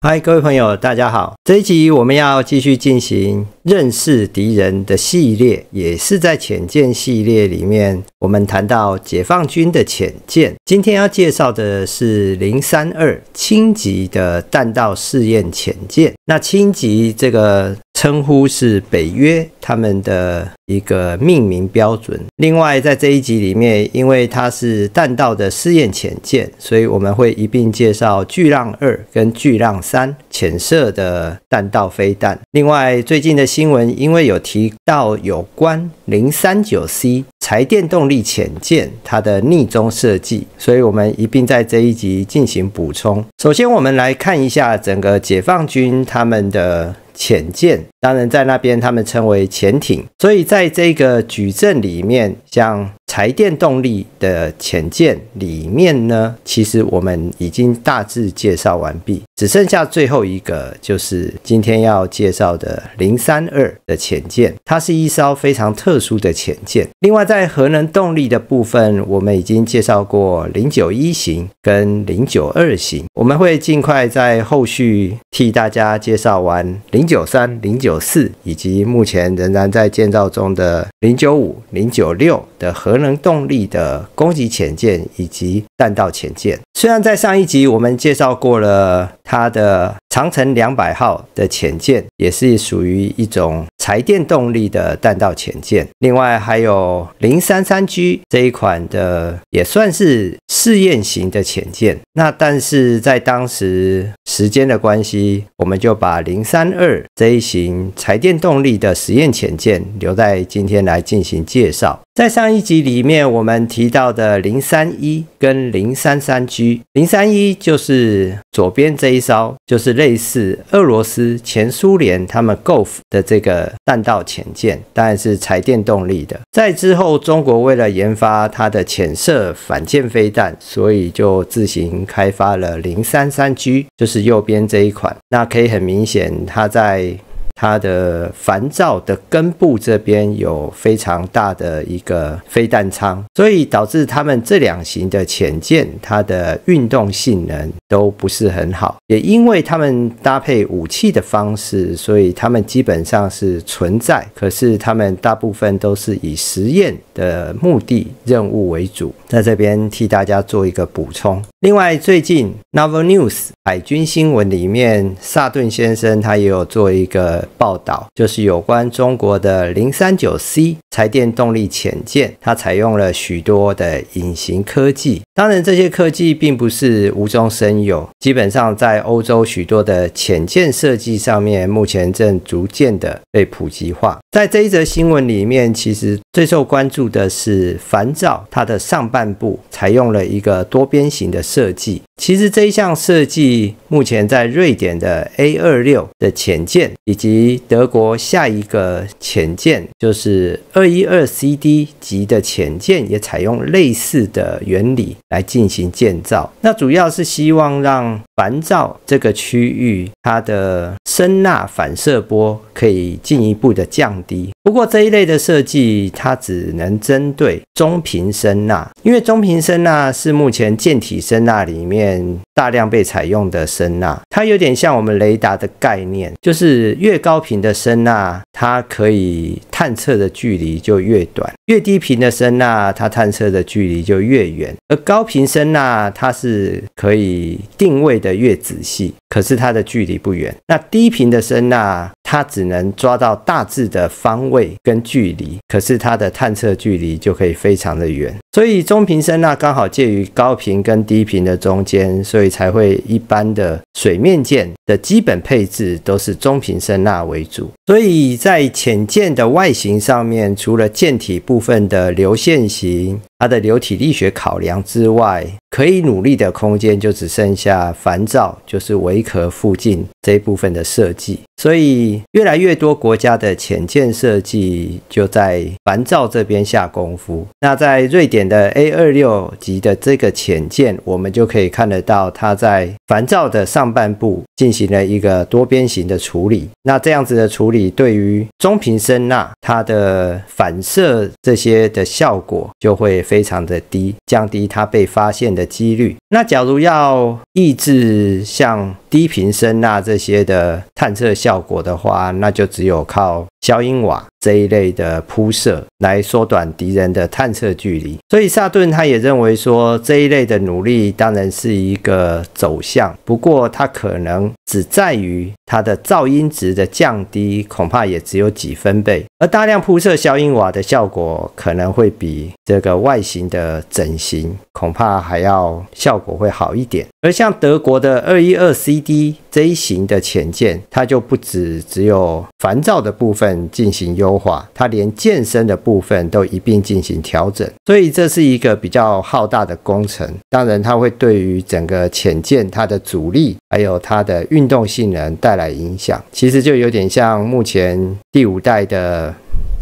嗨，各位朋友，大家好！这一集我们要继续进行认识敌人的系列，也是在浅见系列里面。我们谈到解放军的潜舰，今天要介绍的是零三二轻级的弹道试验潜舰。那轻级这个称呼是北约他们的一个命名标准。另外，在这一集里面，因为它是弹道的试验潜舰，所以我们会一并介绍巨浪二跟巨浪三潜射的弹道飞弹。另外，最近的新闻因为有提到有关零三九 C 柴电动。力潜舰它的逆中设计，所以我们一并在这一集进行补充。首先，我们来看一下整个解放军他们的潜舰。当然，在那边他们称为潜艇，所以在这个矩阵里面，像柴电动力的潜舰里面呢，其实我们已经大致介绍完毕，只剩下最后一个，就是今天要介绍的零三二的潜舰，它是一艘非常特殊的潜舰。另外，在核能动力的部分，我们已经介绍过零九一型跟零九二型，我们会尽快在后续替大家介绍完零九三、零九。九四以及目前仍然在建造中的零九五、零九六的核能动力的攻击潜舰以及弹道潜舰，虽然在上一集我们介绍过了它的。长城两百号的潜舰也是属于一种柴电动力的弹道潜舰，另外还有零三三 G 这一款的，也算是试验型的潜舰。那但是在当时时间的关系，我们就把零三二这一型柴电动力的实验潜舰留在今天来进行介绍。在上一集里面，我们提到的零三一跟零三三 G，零三一就是左边这一艘，就是类似俄罗斯前苏联他们 Golf 的这个弹道潜舰，当然是柴电动力的。在之后，中国为了研发它的潜射反舰飞弹，所以就自行开发了零三三 G，就是右边这一款。那可以很明显，它在它的烦躁的根部这边有非常大的一个飞弹仓，所以导致他们这两型的潜舰，它的运动性能都不是很好。也因为它们搭配武器的方式，所以它们基本上是存在。可是它们大部分都是以实验的目的任务为主，在这边替大家做一个补充。另外，最近 n o v e l News 海军新闻里面，萨顿先生他也有做一个报道，就是有关中国的零三九 C 柴电动力潜舰，它采用了许多的隐形科技。当然，这些科技并不是无中生有，基本上在欧洲许多的潜舰设计上面，目前正逐渐的被普及化。在这一则新闻里面，其实最受关注的是反照，它的上半部采用了一个多边形的。设计。其实这一项设计，目前在瑞典的 A 二六的潜舰，以及德国下一个潜舰，就是二一二 CD 级的潜舰，也采用类似的原理来进行建造。那主要是希望让烦躁这个区域，它的声呐反射波可以进一步的降低。不过这一类的设计，它只能针对中频声呐，因为中频声呐是目前舰体声呐里面。and 大量被采用的声呐，它有点像我们雷达的概念，就是越高频的声呐，它可以探测的距离就越短；越低频的声呐，它探测的距离就越远。而高频声呐，它是可以定位的越仔细，可是它的距离不远。那低频的声呐，它只能抓到大致的方位跟距离，可是它的探测距离就可以非常的远。所以中频声呐刚好介于高频跟低频的中间，所以。才会一般的水面舰的基本配置都是中频声呐为主，所以在浅舰的外形上面，除了舰体部分的流线型。它的流体力学考量之外，可以努力的空间就只剩下烦躁，就是围壳附近这一部分的设计。所以，越来越多国家的潜舰设计就在烦躁这边下功夫。那在瑞典的 A 二六级的这个潜舰，我们就可以看得到它在烦躁的上半部进行了一个多边形的处理。那这样子的处理对于中频声呐它的反射这些的效果就会。非常的低，降低它被发现的几率。那假如要抑制像低频声呐这些的探测效果的话，那就只有靠。消音瓦这一类的铺设，来缩短敌人的探测距离。所以萨顿他也认为说，这一类的努力当然是一个走向，不过它可能只在于它的噪音值的降低，恐怕也只有几分贝。而大量铺设消音瓦的效果，可能会比这个外形的整形。恐怕还要效果会好一点，而像德国的二一二 CDZ 型的潜舰，它就不止只有烦躁的部分进行优化，它连健身的部分都一并进行调整，所以这是一个比较浩大的工程。当然，它会对于整个潜舰它的阻力还有它的运动性能带来影响。其实就有点像目前第五代的。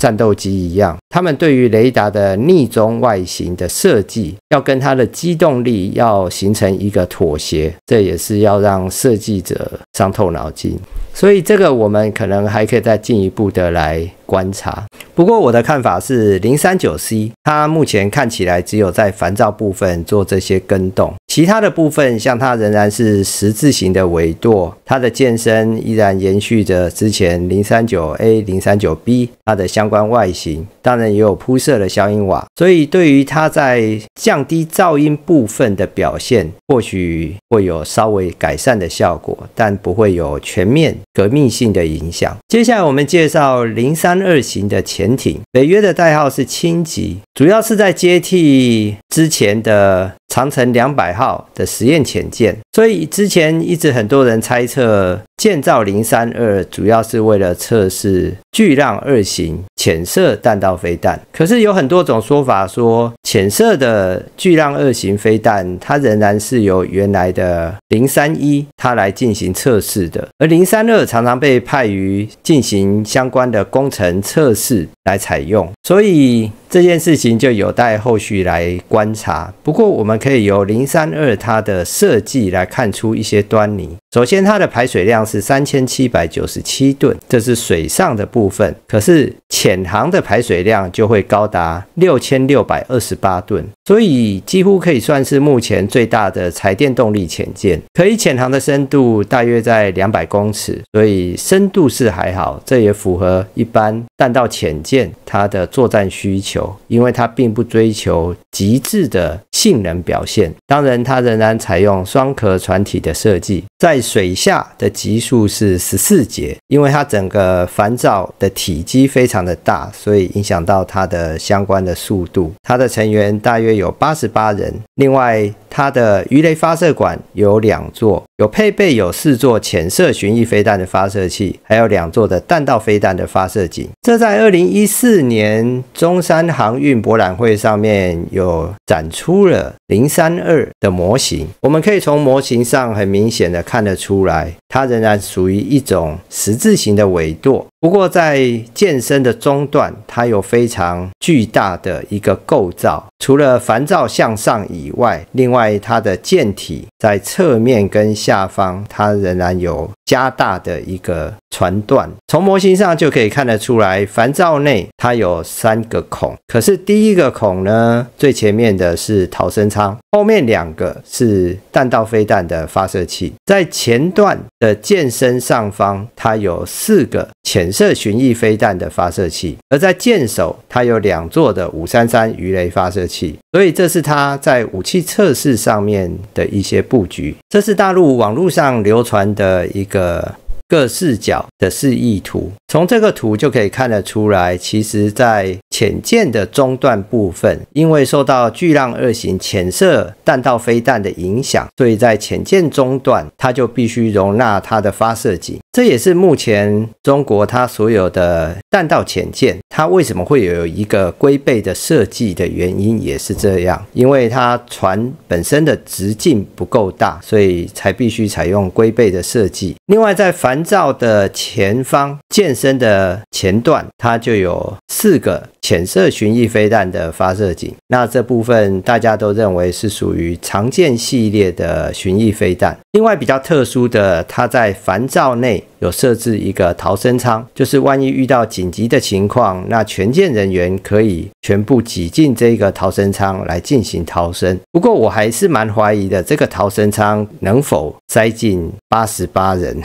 战斗机一样，他们对于雷达的逆中外形的设计，要跟它的机动力要形成一个妥协，这也是要让设计者。伤透脑筋，所以这个我们可能还可以再进一步的来观察。不过我的看法是，零三九 C 它目前看起来只有在烦躁部分做这些更动，其他的部分像它仍然是十字形的尾舵，它的健身依然延续着之前零三九 A、零三九 B 它的相关外形。当然也有铺设了消音瓦，所以对于它在降低噪音部分的表现，或许会有稍微改善的效果，但不会有全面革命性的影响。接下来我们介绍零三二型的潜艇，北约的代号是轻级，主要是在接替之前的。长城两百号的实验潜舰，所以之前一直很多人猜测建造零三二主要是为了测试巨浪二型潜射弹道飞弹。可是有很多种说法说，浅色的巨浪二型飞弹它仍然是由原来的零三一它来进行测试的，而零三二常常被派于进行相关的工程测试来采用。所以。这件事情就有待后续来观察。不过，我们可以由零三二它的设计来看出一些端倪。首先，它的排水量是三千七百九十七吨，这是水上的部分。可是潜航的排水量就会高达六千六百二十八吨，所以几乎可以算是目前最大的柴电动力潜舰。可以潜航的深度大约在两百公尺，所以深度是还好，这也符合一般弹道潜舰它的作战需求，因为它并不追求极致的性能表现。当然，它仍然采用双壳船体的设计。在水下的级数是十四节，因为它整个烦躁的体积非常的大，所以影响到它的相关的速度。它的成员大约有八十八人。另外，它的鱼雷发射管有两座，有配备有四座潜射巡弋飞弹的发射器，还有两座的弹道飞弹的发射井。这在二零一四年中山航运博览会上面有展出了零三二的模型。我们可以从模型上很明显的。看得出来，它仍然属于一种十字形的维度。不过在健身的中段，它有非常巨大的一个构造，除了烦躁向上以外，另外它的舰体在侧面跟下方，它仍然有加大的一个船段。从模型上就可以看得出来，烦躁内它有三个孔，可是第一个孔呢，最前面的是逃生舱，后面两个是弹道飞弹的发射器。在前段的健身上方，它有四个潜。射巡弋飞弹的发射器，而在舰首，它有两座的五三三鱼雷发射器，所以这是它在武器测试上面的一些布局。这是大陆网络上流传的一个各视角的示意图，从这个图就可以看得出来，其实在。潜舰的中段部分，因为受到巨浪二型潜射弹道飞弹的影响，所以在潜舰中段，它就必须容纳它的发射井。这也是目前中国它所有的弹道潜舰。它为什么会有一个龟背的设计的原因也是这样，因为它船本身的直径不够大，所以才必须采用龟背的设计。另外，在烦躁的前方舰身的前段，它就有四个浅色巡弋飞弹的发射井。那这部分大家都认为是属于常见系列的巡弋飞弹。另外比较特殊的，它在烦躁内。有设置一个逃生舱，就是万一遇到紧急的情况，那全舰人员可以全部挤进这个逃生舱来进行逃生。不过我还是蛮怀疑的，这个逃生舱能否塞进八十八人，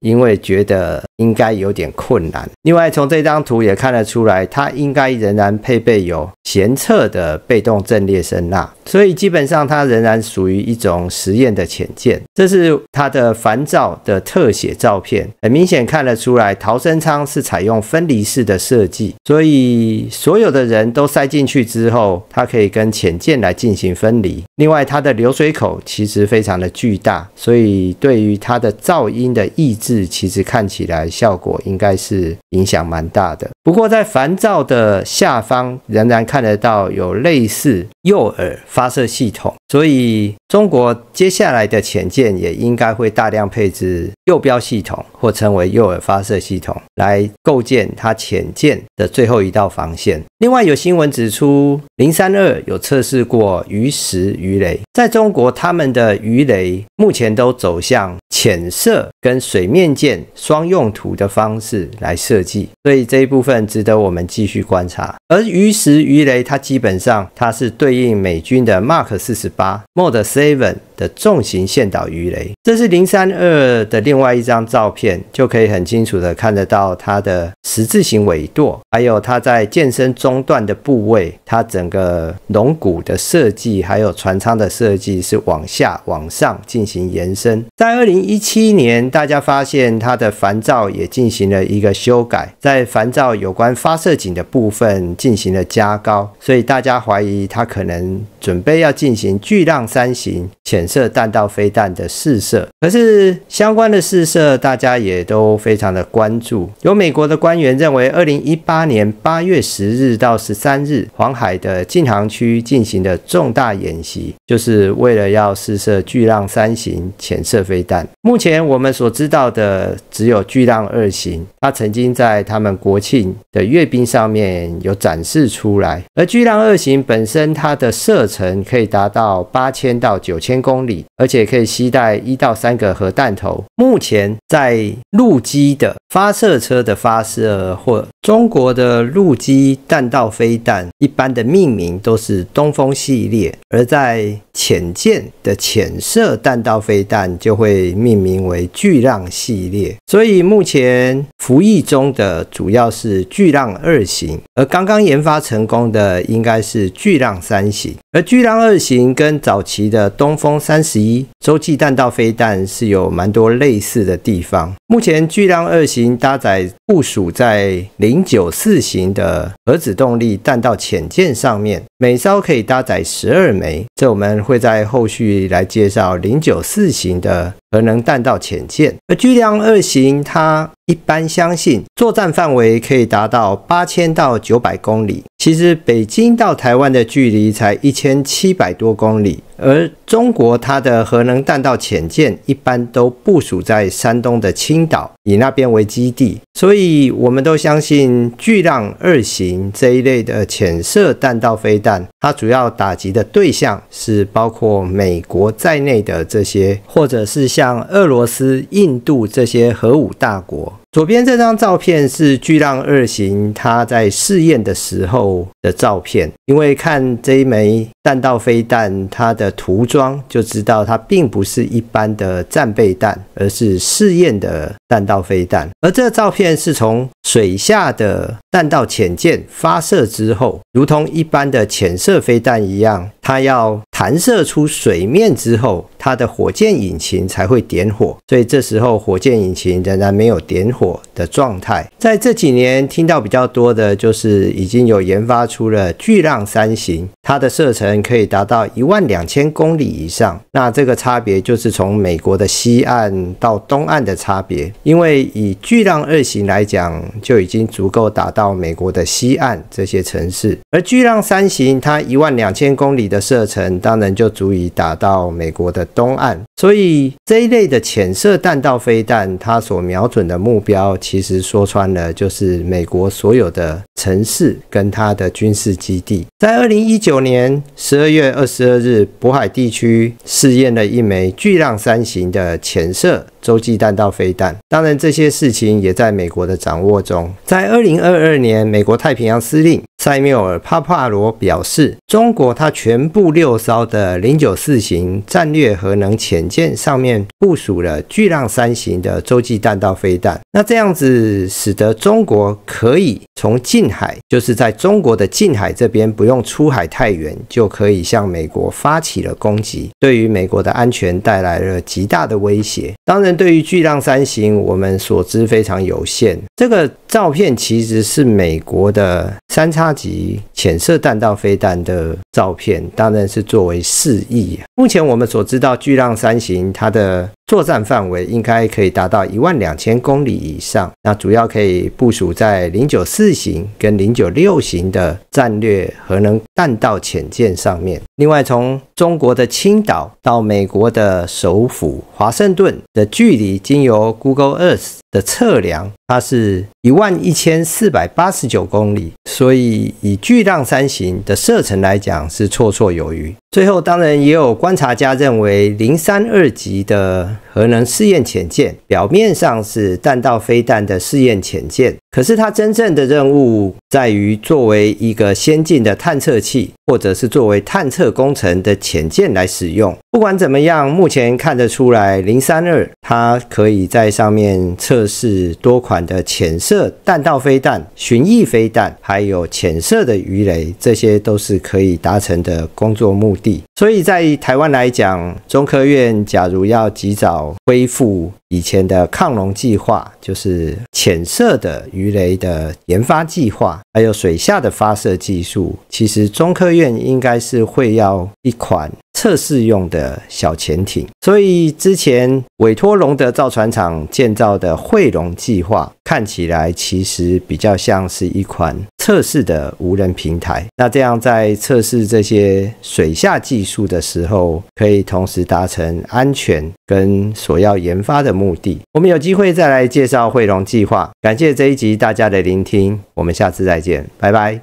因为觉得。应该有点困难。另外，从这张图也看得出来，它应该仍然配备有舷侧的被动阵列声呐，所以基本上它仍然属于一种实验的潜舰。这是它的反躁的特写照片，很明显看得出来，逃生舱是采用分离式的设计，所以所有的人都塞进去之后，它可以跟潜舰来进行分离。另外，它的流水口其实非常的巨大，所以对于它的噪音的抑制，其实看起来。效果应该是影响蛮大的。不过在烦躁的下方，仍然看得到有类似诱饵发射系统，所以中国接下来的潜舰也应该会大量配置诱标系统，或称为诱饵发射系统，来构建它潜舰的最后一道防线。另外有新闻指出，零三二有测试过鱼石鱼雷，在中国他们的鱼雷目前都走向。浅色跟水面舰双用途的方式来设计，所以这一部分值得我们继续观察。而鱼石鱼雷，它基本上它是对应美军的 Mark 四十八 Mod Seven。的重型线导鱼雷，这是零三二的另外一张照片，就可以很清楚的看得到它的十字形尾舵，还有它在健身中段的部位，它整个龙骨的设计，还有船舱的设计是往下往上进行延伸。在二零一七年，大家发现它的烦躁也进行了一个修改，在烦躁有关发射井的部分进行了加高，所以大家怀疑它可能。准备要进行巨浪三型潜射弹道飞弹的试射，可是相关的试射大家也都非常的关注。有美国的官员认为，二零一八年八月十日到十三日，黄海的禁航区进行的重大演习，就是为了要试射巨浪三型潜射飞弹。目前我们所知道的只有巨浪二型，它曾经在他们国庆的阅兵上面有展示出来，而巨浪二型本身它的射。程可以达到八千到九千公里，而且可以携带一到三个核弹头。目前在陆基的发射车的发射或中国的陆基弹道飞弹，一般的命名都是东风系列；而在潜舰的潜射弹道飞弹就会命名为巨浪系列。所以目前服役中的主要是巨浪二型，而刚刚研发成功的应该是巨浪三型。而巨浪二型跟早期的东风三十一洲际弹道飞弹是有蛮多类似的地方。目前巨浪二型搭载部署在零九四型的核子动力弹道潜舰上面。每艘可以搭载十二枚，这我们会在后续来介绍零九四型的核能弹道潜舰。而巨量二型，它一般相信作战范围可以达到八千到九百公里。其实北京到台湾的距离才一千七百多公里。而中国它的核能弹道潜舰一般都部署在山东的青岛，以那边为基地。所以我们都相信“巨浪二型”这一类的潜射弹道飞弹，它主要打击的对象是包括美国在内的这些，或者是像俄罗斯、印度这些核武大国。左边这张照片是巨浪二型，它在试验的时候的照片。因为看这一枚弹道飞弹，它的涂装就知道它并不是一般的战备弹，而是试验的弹道飞弹。而这照片是从水下的弹道潜舰发射之后，如同一般的潜射飞弹一样，它要。弹射出水面之后，它的火箭引擎才会点火，所以这时候火箭引擎仍然没有点火的状态。在这几年听到比较多的就是已经有研发出了巨浪三型，它的射程可以达到一万两千公里以上。那这个差别就是从美国的西岸到东岸的差别，因为以巨浪二型来讲就已经足够打到美国的西岸这些城市，而巨浪三型它一万两千公里的射程当然就足以打到美国的东岸，所以这一类的浅射弹道飞弹，它所瞄准的目标，其实说穿了就是美国所有的城市跟它的军事基地。在二零一九年十二月二十二日，渤海地区试验了一枚巨浪三型的浅射。洲际弹道飞弹，当然这些事情也在美国的掌握中。在二零二二年，美国太平洋司令塞缪尔·帕帕罗表示，中国它全部六艘的零九四型战略核能潜舰上面部署了巨浪三型的洲际弹道飞弹。那这样子使得中国可以从近海，就是在中国的近海这边不用出海太远，就可以向美国发起了攻击，对于美国的安全带来了极大的威胁。当然。对于巨浪三型，我们所知非常有限。这个照片其实是美国的三叉戟浅色弹道飞弹的照片，当然是作为示意。目前我们所知道，巨浪三型它的作战范围应该可以达到一万两千公里以上，那主要可以部署在零九四型跟零九六型的战略核能。弹道潜舰上面，另外从中国的青岛到美国的首府华盛顿的距离，经由 Google Earth 的测量，它是一万一千四百八十九公里，所以以巨浪三型的射程来讲是绰绰有余。最后，当然也有观察家认为零三二级的。核能试验潜舰表面上是弹道飞弹的试验潜舰，可是它真正的任务在于作为一个先进的探测器，或者是作为探测工程的潜舰来使用。不管怎么样，目前看得出来，零三二它可以在上面测试多款的潜射弹道飞弹、巡弋飞弹，还有潜射的鱼雷，这些都是可以达成的工作目的。所以在台湾来讲，中科院假如要及早。恢复以前的抗龙计划，就是浅色的鱼雷的研发计划，还有水下的发射技术。其实，中科院应该是会要一款。测试用的小潜艇，所以之前委托龙德造船厂建造的汇龙计划，看起来其实比较像是一款测试的无人平台。那这样在测试这些水下技术的时候，可以同时达成安全跟所要研发的目的。我们有机会再来介绍汇龙计划。感谢这一集大家的聆听，我们下次再见，拜拜。